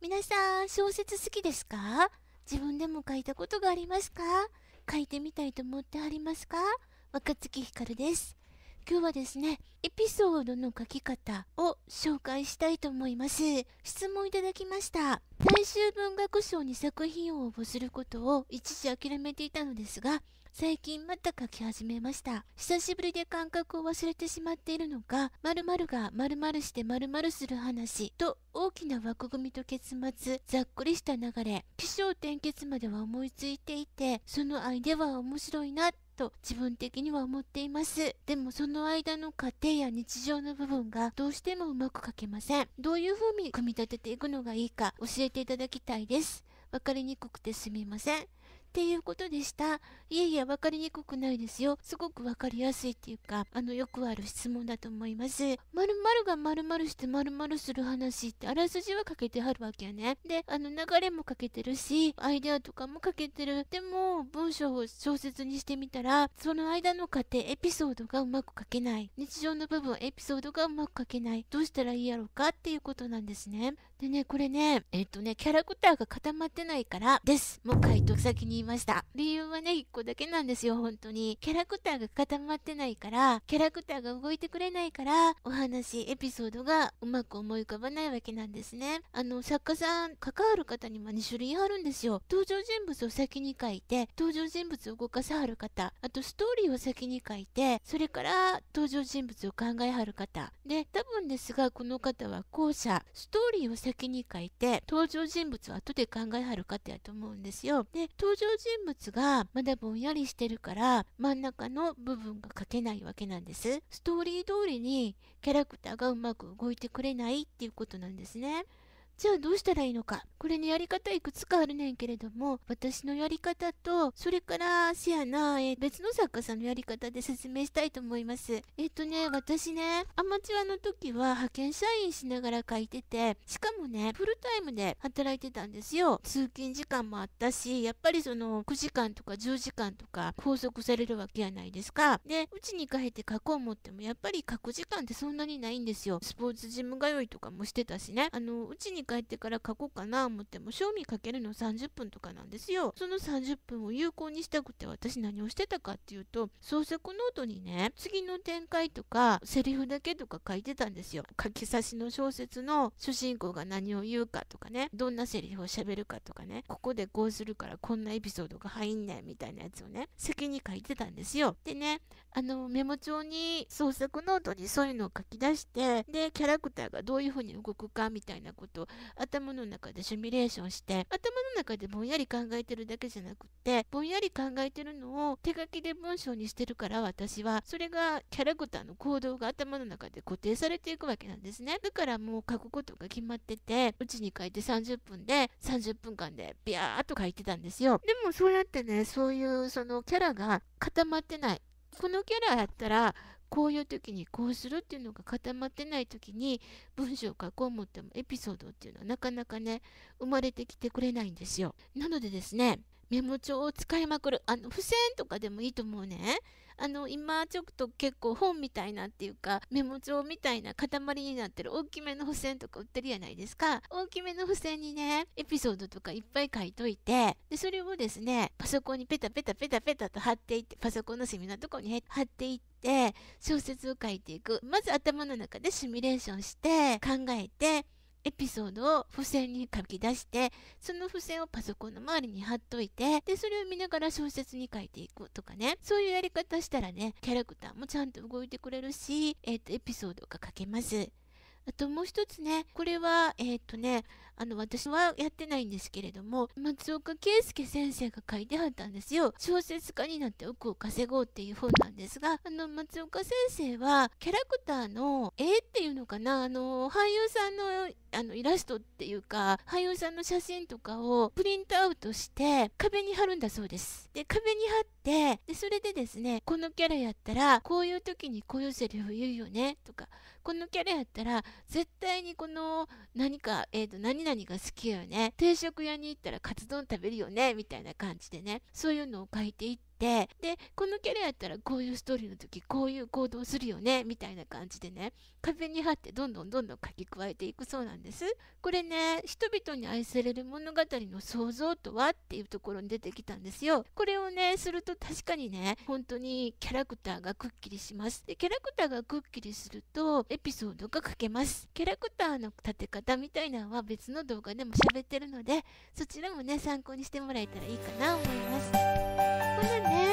皆さん、小説好きですか自分でも書いたことがありますか書いてみたいと思ってありますか若月ひかるです。今日はですね、エピソードの書き方を紹介したいと思います。質問いただきました。大衆文学賞に作品を応募することを一時諦めていたのですが、最近また書き始めました。久しぶりで感覚を忘れてしまっているのか、〇〇が〇〇して〇〇する話と大きな枠組みと結末、ざっくりした流れ、起承転結までは思いついていて、そのアイデアは面白いなと自分的には思っています。でもその間の過程や日常の部分がどうしてもうまく書けません。どういう風に組み立てていくのがいいか教えていただきたいです。わかりにくくてすみません。っていうことでした。いえいえ、わかりにくくないですよ。すごくわかりやすいっていうか、あの、よくある質問だと思います。〇〇が〇〇して〇〇する話って、あらすじはかけてはるわけやね。で、あの、流れもかけてるし、アイデアとかもかけてる。でも、文章を小説にしてみたら、その間の過程、エピソードがうまく書けない。日常の部分、エピソードがうまく書けない。どうしたらいいやろうかっていうことなんですね。でね、これね、えっとね、キャラクターが固まってないからです。もう回答先に言いました。理由はね、一個だけなんですよ、本当に。キャラクターが固まってないから、キャラクターが動いてくれないから、お話、エピソードがうまく思い浮かばないわけなんですね。あの、作家さん、関わる方にも2種類あるんですよ。登場人物を先に書いて、登場人物を動かさはる方、あとストーリーを先に書いて、それから登場人物を考えはる方。で、多分ですが、この方は後者、ストーリーを先に書いて、登場人物を後で考えはる方やと思うんですよ。で、登場人物がまだぼんやりしてるから真ん中の部分が書けないわけなんですストーリー通りにキャラクターがうまく動いてくれないっていうことなんですねじゃあどうしたらいいのか。これね、やり方いくつかあるねんけれども、私のやり方と、それからせやな、え別の作家さんのやり方で説明したいと思います。えっ、とね、私ね、アマチュアの時は派遣社員しながら書いてて、しかもね、フルタイムで働いてたんですよ。通勤時間もあったし、やっぱりその9時間とか10時間とか拘束されるわけやないですか。で、うちに帰って書こう思っても、やっぱり書く時間ってそんなにないんですよ。スポーツジム通いとかもしてたしね。あの、うちに帰ってから書こうかな思っても賞味かけるの30分とかなんですよその30分を有効にしたくて私何をしてたかっていうと創作ノートにね次の展開とかセリフだけとか書いてたんですよ書き差しの小説の主人公が何を言うかとかねどんなセリフを喋るかとかねここでこうするからこんなエピソードが入んないみたいなやつをね先に書いてたんですよでねあのメモ帳に創作ノートにそういうのを書き出してでキャラクターがどういう風に動くかみたいなことを頭の中でシミュレーションして頭の中でぼんやり考えてるだけじゃなくってぼんやり考えてるのを手書きで文章にしてるから私はそれがキャラクターの行動が頭の中で固定されていくわけなんですねだからもう書くことが決まっててうちに書いて30分で30分間でビャーっと書いてたんですよでもそうやってねそういうそのキャラが固まってないこのキャラやったらこういう時にこうするっていうのが固まってない時に文章を書こう思ってもエピソードっていうのはなかなかね生まれてきてくれないんですよ。なのでですねメモ帳を使いまくるあの付箋とかでもいいと思うね。あの今ちょっと結構本みたいなっていうかメモ帳みたいな塊になってる大きめの付箋とか売ってるやないですか大きめの付箋にねエピソードとかいっぱい書いといてでそれをですねパソコンにペタペタペタペタと貼っていってパソコンのセミナーとこに貼っていって小説を書いていくまず頭の中でシミュレーションして考えてエピソードを付箋に書き出してその付箋をパソコンの周りに貼っといてでそれを見ながら小説に書いていくとかねそういうやり方したらねキャラクターもちゃんと動いてくれるし、えーとエピソードが書けます。あともう一つね、これは、えっ、ー、とね、あの、私はやってないんですけれども、松岡圭介先生が書いてはったんですよ。小説家になって億を稼ごうっていう本なんですが、あの、松岡先生は、キャラクターの絵っていうのかな、あの、俳優さんのあのイラストっていうか俳優さんの写真とかをプリントアウトして壁に貼るんだそうです。で壁に貼ってでそれでですねこのキャラやったらこういう時にこういうセリフ言うよねとかこのキャラやったら絶対にこの何か、えっ、ー、と、何々が好きよね。定食屋に行ったらカツ丼食べるよね。みたいな感じでね、そういうのを書いていって、てでこのキャラやったらこういうストーリーの時こういう行動するよねみたいな感じでね壁に貼ってどんどんどんどん書き加えていくそうなんですこれね人々に愛される物語の想像とはっていうところに出てきたんですよこれをねすると確かにね本当にキャラクターがくっきりしますでキャラクターがくっきりするとエピソードが書けますキャラクターの立て方みたいなのは別の動画でも喋ってるのでそちらもね参考にしてもらえたらいいかな思いますまたね